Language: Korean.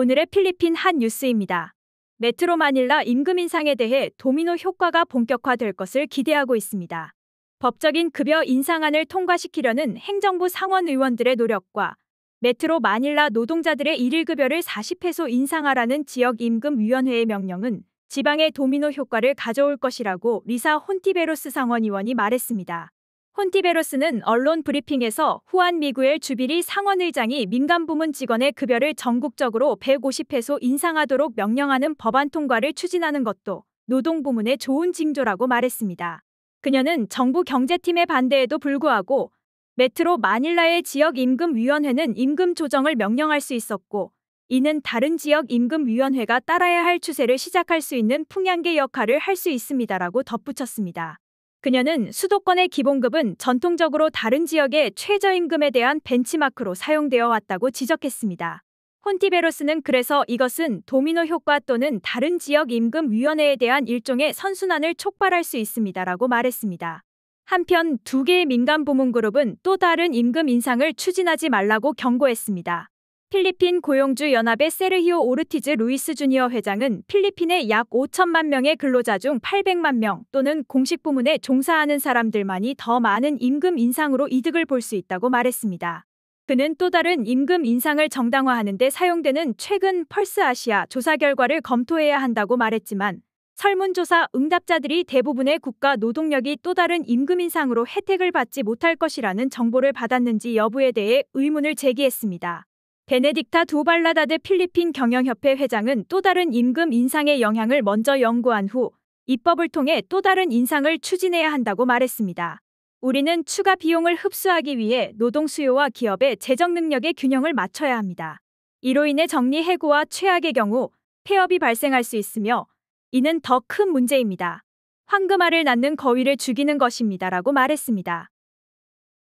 오늘의 필리핀 한 뉴스입니다. 메트로 마닐라 임금 인상에 대해 도미노 효과가 본격화될 것을 기대하고 있습니다. 법적인 급여 인상안을 통과시키려는 행정부 상원 의원들의 노력과 메트로 마닐라 노동자들의 일일급여를 40회소 인상하라는 지역임금위원회의 명령은 지방의 도미노 효과를 가져올 것이라고 리사 혼티베로스 상원의원이 말했습니다. 콘티베로스는 언론 브리핑에서 후안 미구엘 주비리 상원의장이 민간 부문 직원의 급여를 전국적으로 1 5 0회소 인상하도록 명령하는 법안 통과를 추진하는 것도 노동부문의 좋은 징조라고 말했습니다. 그녀는 정부 경제팀의 반대에도 불구하고 메트로 마닐라의 지역 임금위원회는 임금 조정을 명령할 수 있었고 이는 다른 지역 임금위원회가 따라야 할 추세를 시작할 수 있는 풍향계 역할을 할 수 있습니다라고 덧붙였습니다. 그녀는 수도권의 기본급은 전통적으로 다른 지역의 최저임금에 대한 벤치마크로 사용되어 왔다고 지적했습니다. 콘티베로스는 그래서 이것은 도미노 효과 또는 다른 지역 임금 위원회에 대한 일종의 선순환을 촉발할 수 있습니다라고 말했습니다. 한편 두 개의 민간 부문 그룹은 또 다른 임금 인상을 추진하지 말라고 경고했습니다. 필리핀 고용주 연합의 세르히오 오르티즈 루이스 주니어 회장은 필리핀의 약 5천만 명의 근로자 중 800만 명 또는 공식 부문에 종사하는 사람들만이 더 많은 임금 인상으로 이득을 볼 수 있다고 말했습니다. 그는 또 다른 임금 인상을 정당화하는 데 사용되는 최근 펄스 아시아 조사 결과를 검토해야 한다고 말했지만 설문조사 응답자들이 대부분의 국가 노동력이 또 다른 임금 인상으로 혜택을 받지 못할 것이라는 정보를 받았는지 여부에 대해 의문을 제기했습니다. 베네딕타 두발라다드 필리핀 경영협회 회장은 또 다른 임금 인상의 영향을 먼저 연구한 후 입법을 통해 또 다른 인상을 추진해야 한다고 말했습니다. 우리는 추가 비용을 흡수하기 위해 노동 수요와 기업의 재정 능력의 균형을 맞춰야 합니다. 이로 인해 정리 해고와 최악의 경우 폐업이 발생할 수 있으며 이는 더 큰 문제입니다. 황금알을 낳는 거위를 죽이는 것입니다라고 말했습니다.